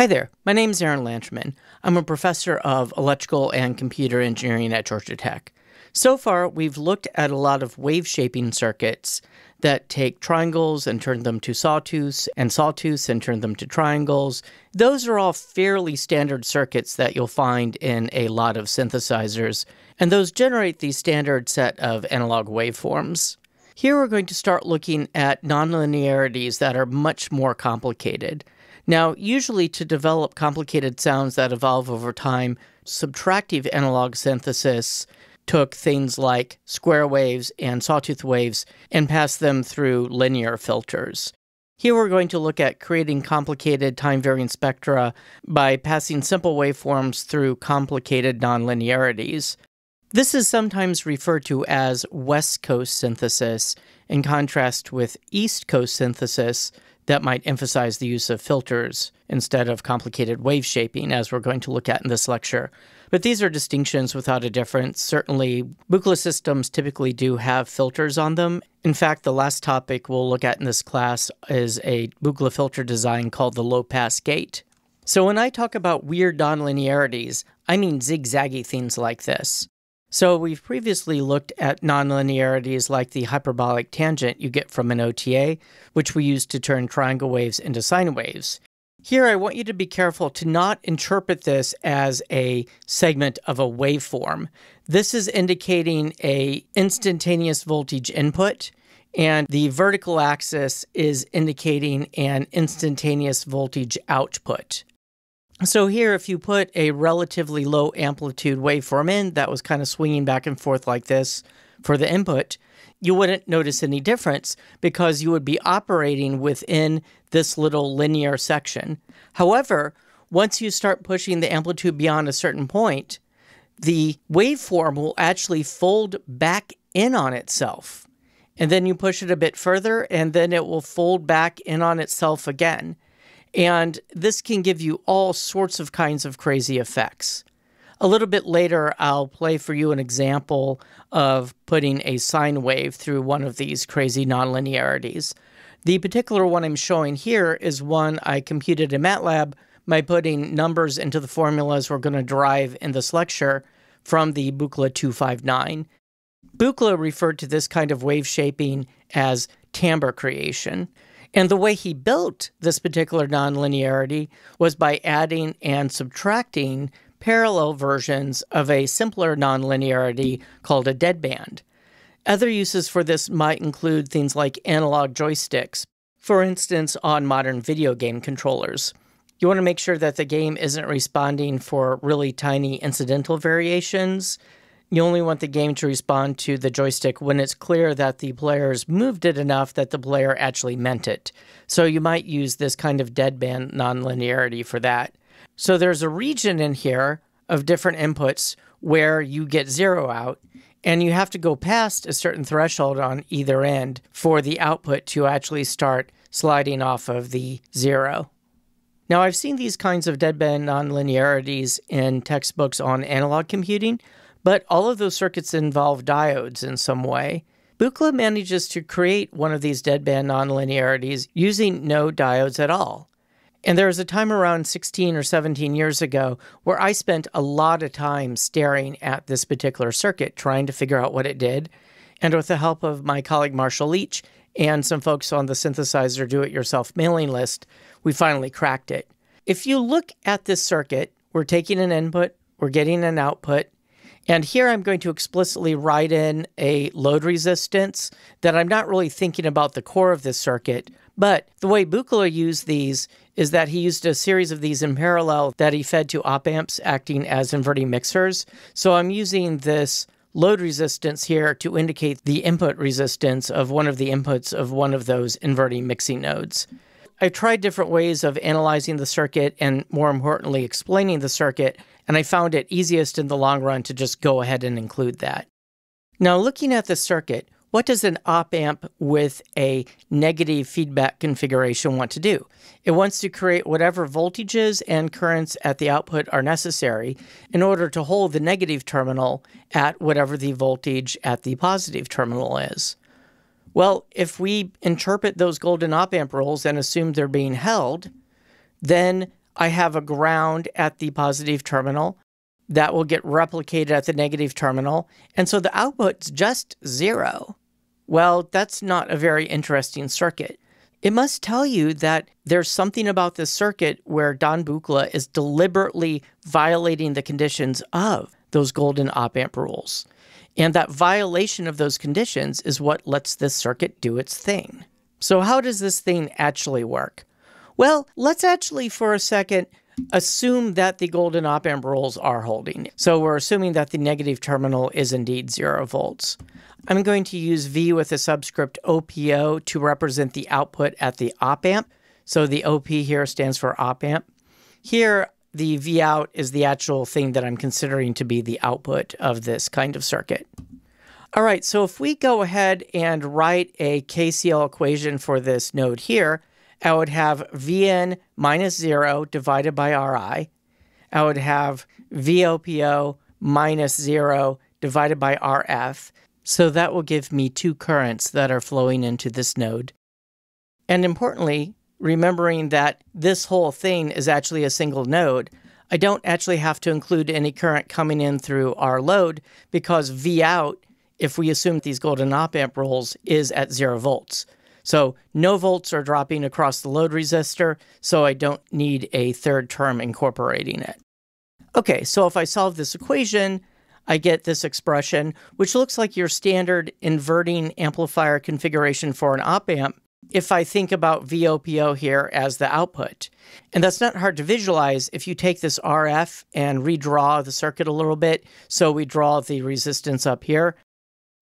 Hi there. My name is Aaron Lanterman. I'm a professor of electrical and computer engineering at Georgia Tech. So far, we've looked at a lot of wave shaping circuits that take triangles and turn them to sawtooths, and sawtooths and turn them to triangles. Those are all fairly standard circuits that you'll find in a lot of synthesizers, and those generate the standard set of analog waveforms. Here we're going to start looking at nonlinearities that are much more complicated. Now, usually to develop complicated sounds that evolve over time, subtractive analog synthesis took things like square waves and sawtooth waves and passed them through linear filters. Here we're going to look at creating complicated time-variant spectra by passing simple waveforms through complicated nonlinearities. This is sometimes referred to as West Coast synthesis, in contrast with East Coast synthesis, that might emphasize the use of filters instead of complicated wave shaping, as we're going to look at in this lecture. But these are distinctions without a difference. Certainly, Buchla systems typically do have filters on them. In fact, the last topic we'll look at in this class is a Buchla filter design called the low-pass gate. So when I talk about weird nonlinearities, I mean zigzaggy things like this. So we've previously looked at nonlinearities like the hyperbolic tangent you get from an OTA, which we use to turn triangle waves into sine waves. Here, I want you to be careful to not interpret this as a segment of a waveform. This is indicating a instantaneous voltage input, and the vertical axis is indicating an instantaneous voltage output. So here, if you put a relatively low amplitude waveform in that was kind of swinging back and forth like this for the input, you wouldn't notice any difference because you would be operating within this little linear section. However, once you start pushing the amplitude beyond a certain point, the waveform will actually fold back in on itself. And then you push it a bit further, and then it will fold back in on itself again. And this can give you all sorts of kinds of crazy effects. A little bit later, I'll play for you an example of putting a sine wave through one of these crazy nonlinearities. The particular one I'm showing here is one I computed in MATLAB by putting numbers into the formulas we're going to derive in this lecture from the Buchla 259. Buchla referred to this kind of wave shaping as timbre creation. And the way he built this particular nonlinearity was by adding and subtracting parallel versions of a simpler nonlinearity called a deadband. Other uses for this might include things like analog joysticks, for instance, on modern video game controllers. You want to make sure that the game isn't responding for really tiny incidental variations you only want the game to respond to the joystick when it's clear that the player's moved it enough that the player actually meant it. So you might use this kind of deadband nonlinearity for that. So there's a region in here of different inputs where you get zero out, and you have to go past a certain threshold on either end for the output to actually start sliding off of the zero. Now, I've seen these kinds of deadband nonlinearities in textbooks on analog computing, but all of those circuits involve diodes in some way. Buchla manages to create one of these deadband nonlinearities using no diodes at all. And there was a time around 16 or 17 years ago where I spent a lot of time staring at this particular circuit, trying to figure out what it did. And with the help of my colleague Marshall Leach and some folks on the synthesizer do it yourself mailing list, we finally cracked it. If you look at this circuit, we're taking an input, we're getting an output, and here I'm going to explicitly write in a load resistance that I'm not really thinking about the core of this circuit, but the way Buchla used these is that he used a series of these in parallel that he fed to op amps acting as inverting mixers. So I'm using this load resistance here to indicate the input resistance of one of the inputs of one of those inverting mixing nodes. I tried different ways of analyzing the circuit and more importantly, explaining the circuit, and I found it easiest in the long run to just go ahead and include that. Now, looking at the circuit, what does an op amp with a negative feedback configuration want to do? It wants to create whatever voltages and currents at the output are necessary in order to hold the negative terminal at whatever the voltage at the positive terminal is. Well, if we interpret those golden op amp rules and assume they're being held, then I have a ground at the positive terminal that will get replicated at the negative terminal. And so the output's just zero. Well, that's not a very interesting circuit. It must tell you that there's something about this circuit where Don Buchla is deliberately violating the conditions of those golden op amp rules. And that violation of those conditions is what lets this circuit do its thing. So, how does this thing actually work? Well, let's actually for a second assume that the golden op amp rules are holding. So we're assuming that the negative terminal is indeed zero volts. I'm going to use V with a subscript OPO to represent the output at the op amp. So the OP here stands for op amp. Here, the V out is the actual thing that I'm considering to be the output of this kind of circuit. All right, so if we go ahead and write a KCL equation for this node here, I would have Vn minus 0 divided by Ri. I would have VOPO minus 0 divided by RF. So that will give me two currents that are flowing into this node. And importantly, remembering that this whole thing is actually a single node, I don't actually have to include any current coming in through our load because V out, if we assume these golden op-amp rules, is at zero volts. So no volts are dropping across the load resistor, so I don't need a third term incorporating it. Okay, so if I solve this equation, I get this expression, which looks like your standard inverting amplifier configuration for an op-amp, if I think about VOPO here as the output. And that's not hard to visualize if you take this RF and redraw the circuit a little bit. So we draw the resistance up here.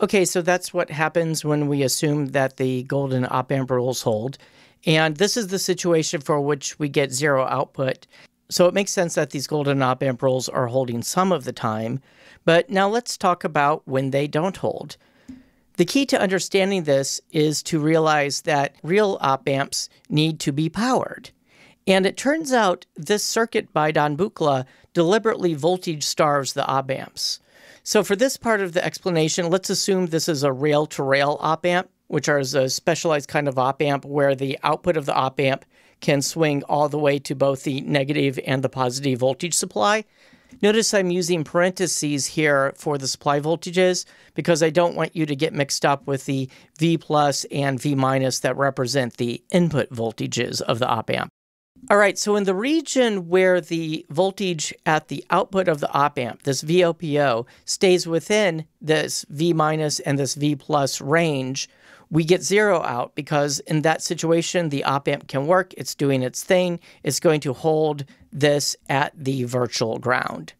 Okay, so that's what happens when we assume that the golden op-amp rules hold. And this is the situation for which we get zero output. So it makes sense that these golden op-amp rules are holding some of the time. But now let's talk about when they don't hold. The key to understanding this is to realize that real op amps need to be powered. And it turns out this circuit by Don Buchla deliberately voltage starves the op amps. So, for this part of the explanation, let's assume this is a rail to rail op amp, which is a specialized kind of op amp where the output of the op amp can swing all the way to both the negative and the positive voltage supply. Notice I'm using parentheses here for the supply voltages because I don't want you to get mixed up with the V plus and V minus that represent the input voltages of the op amp. All right, so in the region where the voltage at the output of the op amp, this VOPO, stays within this V minus and this V plus range, we get zero out because in that situation, the op amp can work. It's doing its thing. It's going to hold this at the virtual ground.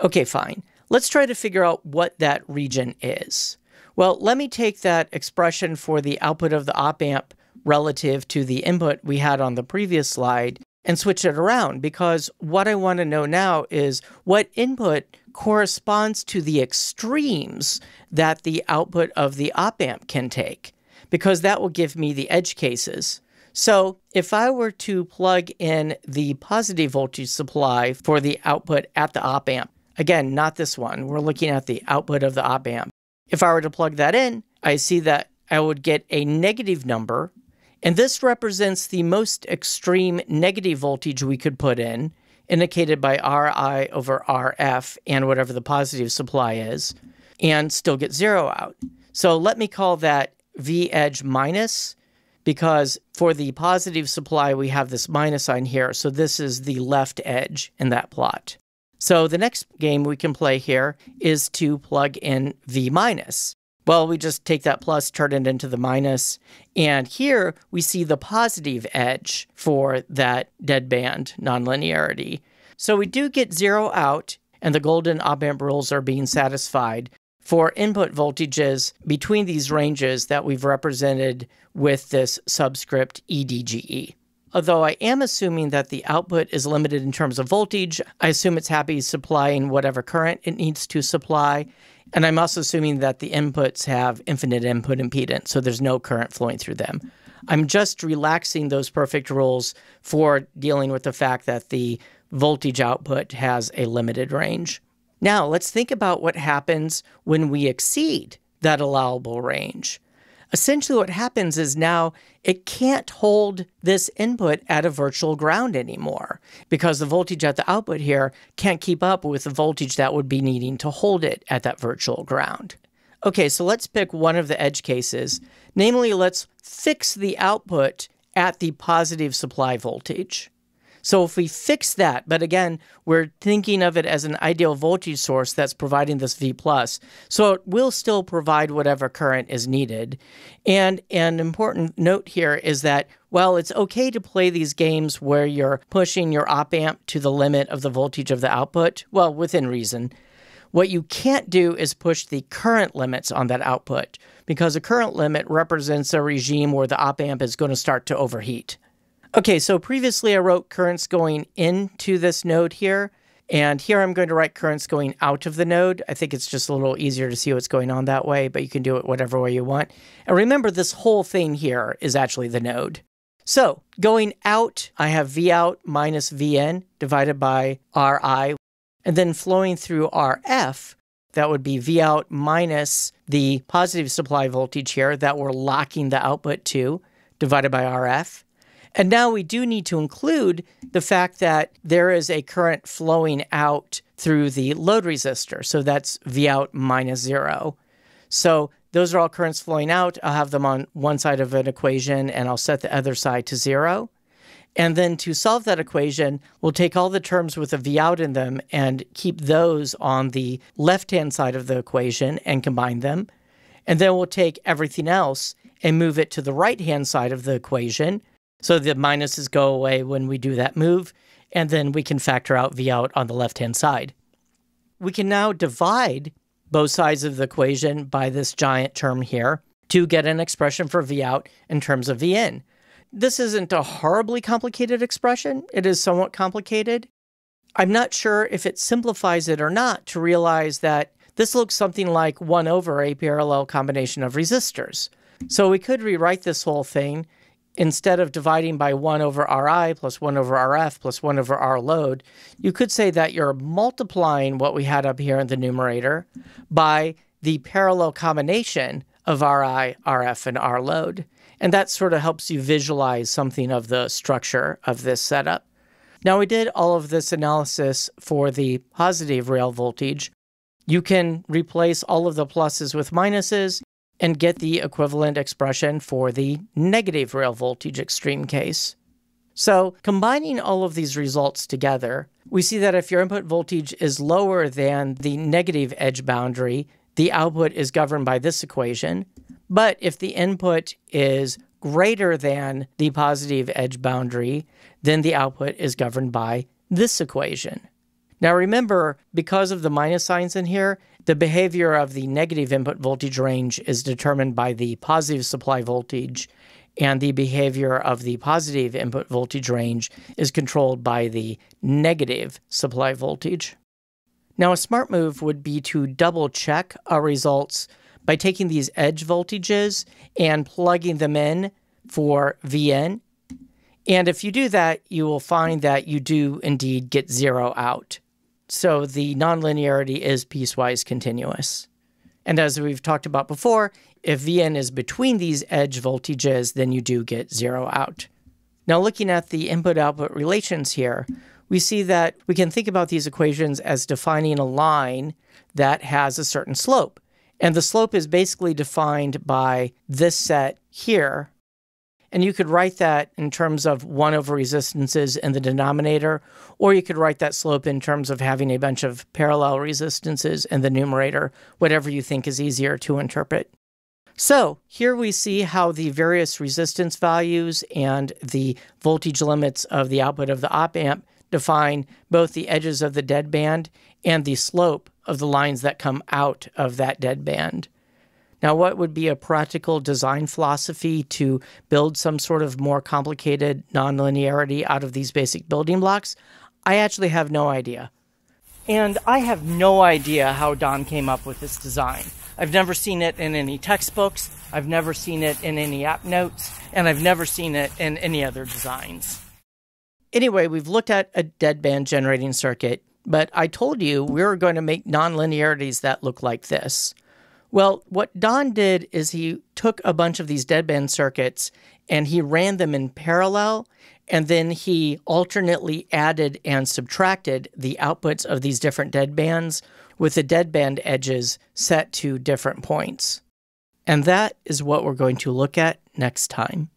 Okay, fine. Let's try to figure out what that region is. Well, let me take that expression for the output of the op amp relative to the input we had on the previous slide and switch it around because what I want to know now is what input corresponds to the extremes that the output of the op amp can take because that will give me the edge cases. So if I were to plug in the positive voltage supply for the output at the op amp, again, not this one, we're looking at the output of the op amp. If I were to plug that in, I see that I would get a negative number, and this represents the most extreme negative voltage we could put in, indicated by RI over RF and whatever the positive supply is, and still get zero out. So let me call that V edge minus because for the positive supply, we have this minus sign here. So this is the left edge in that plot. So the next game we can play here is to plug in V minus. Well, we just take that plus, turn it into the minus, and here we see the positive edge for that dead band nonlinearity. So we do get zero out, and the golden op-amp rules are being satisfied for input voltages between these ranges that we've represented with this subscript EDGE. Although I am assuming that the output is limited in terms of voltage, I assume it's happy supplying whatever current it needs to supply. And I'm also assuming that the inputs have infinite input impedance, so there's no current flowing through them. I'm just relaxing those perfect rules for dealing with the fact that the voltage output has a limited range. Now, let's think about what happens when we exceed that allowable range. Essentially, what happens is now it can't hold this input at a virtual ground anymore because the voltage at the output here can't keep up with the voltage that would be needing to hold it at that virtual ground. Okay, so let's pick one of the edge cases. Namely, let's fix the output at the positive supply voltage. So if we fix that, but again, we're thinking of it as an ideal voltage source that's providing this V plus. So it will still provide whatever current is needed. And an important note here is that well, it's okay to play these games where you're pushing your op amp to the limit of the voltage of the output, well, within reason. What you can't do is push the current limits on that output because a current limit represents a regime where the op amp is going to start to overheat. Okay, so previously I wrote currents going into this node here, and here I'm going to write currents going out of the node. I think it's just a little easier to see what's going on that way, but you can do it whatever way you want. And remember, this whole thing here is actually the node. So going out, I have V out minus Vn divided by Ri, and then flowing through Rf, that would be V out minus the positive supply voltage here that we're locking the output to divided by Rf. And now we do need to include the fact that there is a current flowing out through the load resistor. So that's V out minus zero. So those are all currents flowing out. I'll have them on one side of an equation and I'll set the other side to zero. And then to solve that equation, we'll take all the terms with a V out in them and keep those on the left hand side of the equation and combine them. And then we'll take everything else and move it to the right hand side of the equation so the minuses go away when we do that move, and then we can factor out V out on the left-hand side. We can now divide both sides of the equation by this giant term here to get an expression for V out in terms of V in. This isn't a horribly complicated expression. It is somewhat complicated. I'm not sure if it simplifies it or not to realize that this looks something like 1 over a parallel combination of resistors. So we could rewrite this whole thing instead of dividing by 1 over Ri plus 1 over Rf plus 1 over R load, you could say that you're multiplying what we had up here in the numerator by the parallel combination of Ri, Rf, and R load. And that sort of helps you visualize something of the structure of this setup. Now, we did all of this analysis for the positive rail voltage. You can replace all of the pluses with minuses and get the equivalent expression for the negative rail voltage extreme case. So combining all of these results together, we see that if your input voltage is lower than the negative edge boundary, the output is governed by this equation. But if the input is greater than the positive edge boundary, then the output is governed by this equation. Now remember, because of the minus signs in here, the behavior of the negative input voltage range is determined by the positive supply voltage, and the behavior of the positive input voltage range is controlled by the negative supply voltage. Now, a smart move would be to double check our results by taking these edge voltages and plugging them in for VN. And if you do that, you will find that you do indeed get zero out. So the nonlinearity is piecewise continuous. And as we've talked about before, if Vn is between these edge voltages, then you do get zero out. Now looking at the input-output relations here, we see that we can think about these equations as defining a line that has a certain slope. And the slope is basically defined by this set here, and you could write that in terms of 1 over resistances in the denominator, or you could write that slope in terms of having a bunch of parallel resistances in the numerator, whatever you think is easier to interpret. So here we see how the various resistance values and the voltage limits of the output of the op amp define both the edges of the dead band and the slope of the lines that come out of that dead band. Now, what would be a practical design philosophy to build some sort of more complicated nonlinearity out of these basic building blocks? I actually have no idea. And I have no idea how Don came up with this design. I've never seen it in any textbooks, I've never seen it in any app notes, and I've never seen it in any other designs. Anyway, we've looked at a deadband generating circuit, but I told you we were going to make nonlinearities that look like this. Well, what Don did is he took a bunch of these deadband circuits and he ran them in parallel. And then he alternately added and subtracted the outputs of these different deadbands with the deadband edges set to different points. And that is what we're going to look at next time.